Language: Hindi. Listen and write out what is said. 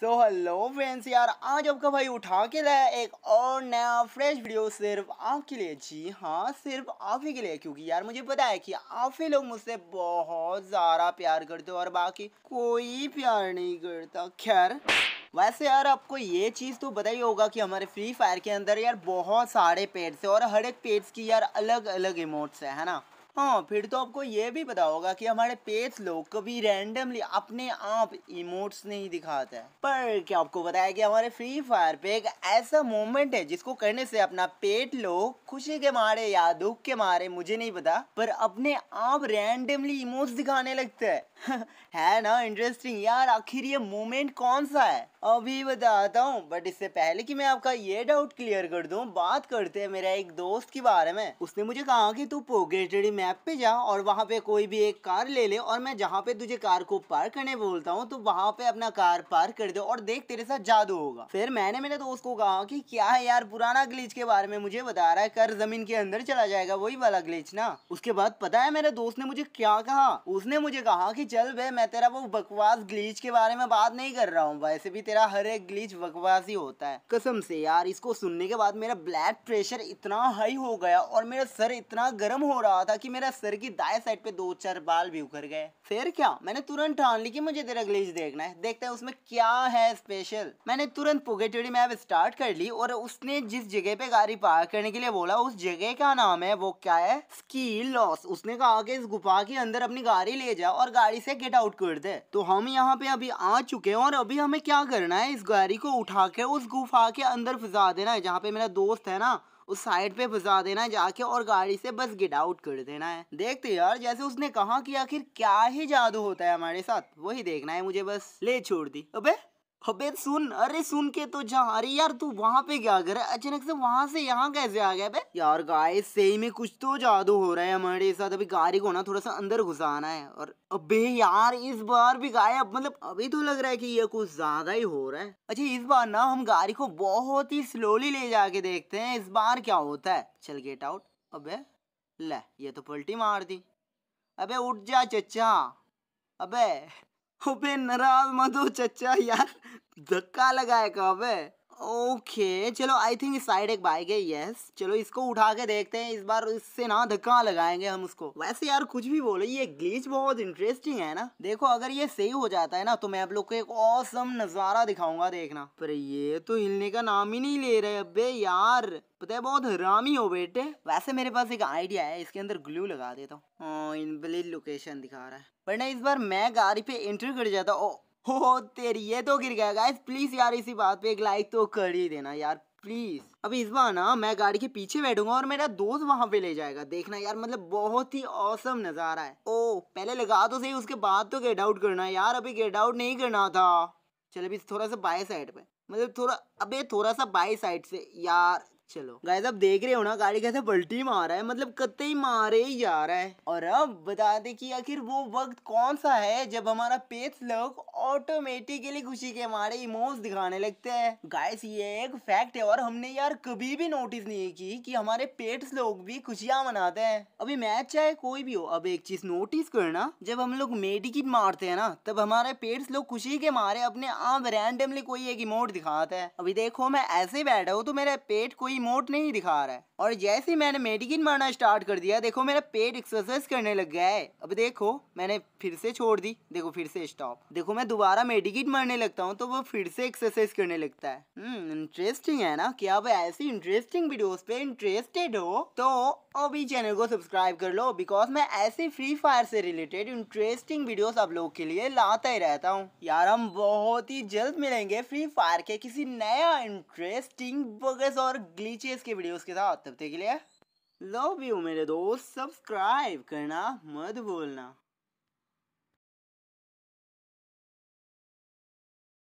सो हेलो फ्रेंड्स यार आज आपका भाई उठा के लाया एक और नया फ्रेश वीडियो सिर्फ आपके लिए जी हाँ सिर्फ आप ही के लिए क्योंकि यार मुझे पता है कि आप ही लोग मुझसे बहुत ज़्यादा प्यार करते हो और बाकी कोई प्यार नहीं करता खैर वैसे यार आपको ये चीज़ तो पता ही होगा कि हमारे फ्री फायर के अंदर यार बहुत सारे पेड्स है और हर एक पेड्स की यार अलग अलग इमोट्स है, है ना हाँ फिर तो आपको ये भी पता होगा कि हमारे पेट लोग कभी रैंडमली अपने आप इमोट्स नहीं दिखाते हैं पर क्या आपको बताया कि हमारे फ्री फायर पे एक ऐसा मोमेंट है जिसको करने से अपना पेट लोग खुशी के मारे या दुख के मारे मुझे नहीं पता पर अपने आप रैंडमली इमोट्स दिखाने लगते हैं है ना इंटरेस्टिंग यार आखिर ये मोमेंट कौन सा है अभी बताता हूँ बट इससे पहले कि मैं आपका ये डाउट क्लियर कर दूँ बात करते हैं मेरा एक दोस्त के बारे में उसने मुझे कहा कि तू पोगेटेडी मैप पे जा और वहाँ पे कोई भी एक कार ले ले और मैं जहाँ पे तुझे कार को पार्क करने बोलता हूँ तो वहाँ पे अपना कार पार्क कर दे और देख तेरे साथ जादू होगा फिर मैंने मेरे दोस्त को कहा की क्या है यार पुराना ग्लीच के बारे में मुझे बता रहा है कर जमीन के अंदर चला जाएगा वही वाला ग्लीच ना उसके बाद पता है मेरे दोस्त ने मुझे क्या कहा उसने मुझे कहा की चल बे मैं तेरा वो बकवास ग्लीच के बारे में बात नहीं कर रहा हूँ वैसे भी तेरा हर एक ग्लीच बकवास ही होता है कसम से यार इसको सुनने के बाद मेरा ब्लड प्रेशर इतना हाई हो गया और मेरा सर इतना गर्म हो रहा था कि मेरा सर की दाएं साइड पे दो चार बाल भी उखर गए फिर क्या मैंने तुरंत ठान ली की मुझे तेरा ग्लीच देखना है देखते हैं उसमें क्या है स्पेशल मैंने तुरंत पोगेटेडी मैप स्टार्ट कर ली और उसने जिस जगह पे गाड़ी पार्क करने के लिए बोला उस जगह का नाम है वो क्या है स्की लॉस उसने कहा कि इस गुफा के अंदर अपनी गाड़ी ले जाओ और गाड़ी से गेट आउट कर दे तो हम यहाँ पे अभी आ चुके हैं और अभी हमें क्या करना है इस गाड़ी को उठा के उस गुफा के अंदर फंसा देना है जहाँ पे मेरा दोस्त है ना उस साइड पे फंसा देना है जाके और गाड़ी से बस गेट आउट कर देना है देखते यार जैसे उसने कहा कि आखिर क्या ही जादू होता है हमारे साथ वही देखना है मुझे बस ले छोड़ दी अबे अबे सुन अरे सुन के तो जा अरे यार तू वहाँ पे क्या कर अचानक से वहाँ से यहाँ कैसे आ गया बे यार गाय सही में कुछ तो जादू हो रहा है हमारे साथ अभी गाड़ी को ना थोड़ा सा अंदर घुसाना है और अबे यार इस बार भी गाय अब मतलब अभी तो लग रहा है कि ये कुछ ज्यादा ही हो रहा है अच्छा इस बार ना हम गाड़ी को बहुत ही स्लोली ले जाके देखते है इस बार क्या होता है चल गेट आउट अब ले ये तो पलटी मार दी अबे उठ जा चचा अबे अबे नाराज मत हो चचा यार धक्का लगाए कहा ओके चलो आई थिंक इस साइड एक बाइक है यस चलो इसको उठा के देखते हैं इस बार इससे ना धक्का लगाएंगे हम उसको वैसे यार कुछ भी बोलो ये ग्लीच बहुत इंटरेस्टिंग है ना देखो अगर ये सही हो जाता है ना तो मैं आप लोग को एक औसम नजारा दिखाऊंगा देखना पर ये तो हिलने का नाम ही नहीं ले रहे अबे यार पता है बहुत हरामी हो बेटे वैसे मेरे पास एक आइडिया है इसके अंदर ग्लू लगा देता हूँ इनवैलिड हाँ, लोकेशन दिखा रहा है पर ना इस बार मैं गाड़ी पे एंट्री कर जाता हूँ हो तेरी ये तो गिर गया गाइस प्लीज यार इसी बात पे एक लाइक तो कर ही देना यार प्लीज अभी इस बार ना मैं गाड़ी के पीछे बैठूंगा और मेरा दोस्त वहां पे ले जाएगा देखना यार मतलब बहुत ही औसम नजारा है ओ पहले लगा तो सही उसके बाद तो गेट आउट करना यार अभी गेट आउट नहीं करना था चल अभी थोड़ा सा बाय साइड पे मतलब थोड़ा अबे थोड़ा सा बाय साइड से यार चलो गाइस अब देख रहे हो ना गाड़ी कैसे पलटी मारा है मतलब ही मारे ही जा रहा है और अब बता दे कि आखिर वो वक्त कौन सा है जब हमारा पेट लोग ऑटोमेटिकली खुशी के मारे इमोज दिखाने लगते हैं गाइस ये एक फैक्ट है और हमने यार कभी भी नोटिस नहीं की कि हमारे पेट्स लोग भी खुशियाँ मनाते हैं अभी मैच चाहे कोई भी हो अब एक चीज नोटिस करना जब हम लोग मेडिकिट मारते हैं ना तब हमारे पेट्स लोग खुशी के मारे अपने आप रैंडमली कोई एक इमोट दिखाते हैं अभी देखो मैं ऐसे बैठा हूँ तो मेरा पेट कोई इमोट नहीं दिखा रहा है और जैसे ही मैंने मेडिकिन मारना स्टार्ट कर दिया देखो मेरा पेट एक्सरसाइज करने लग गया है अब देखो मैंने फिर से छोड़ दी देखो फिर से स्टॉप देखो मैं दोबारा मेडिकिन मारने लगता हूँ तो वो फिर से एक्सरसाइज करने लगता है इंटरेस्टिंग हम्म, है ना क्या वो ऐसी इंटरेस्टिंग वीडियोस पे इंटरेस्टेड हो तो अभी चैनल को सब्सक्राइब कर लो बिकॉज मैं ऐसे फ्री फायर से रिलेटेड इंटरेस्टिंग वीडियो आप लोग के लिए लाता ही रहता हूँ यार हम बहुत ही जल्द मिलेंगे फ्री फायर के किसी नया इंटरेस्टिंग बगस और लीजिए के वीडियोस के साथ तब तक के लिए लव यू मेरे दोस्त सब्सक्राइब करना मत भूलना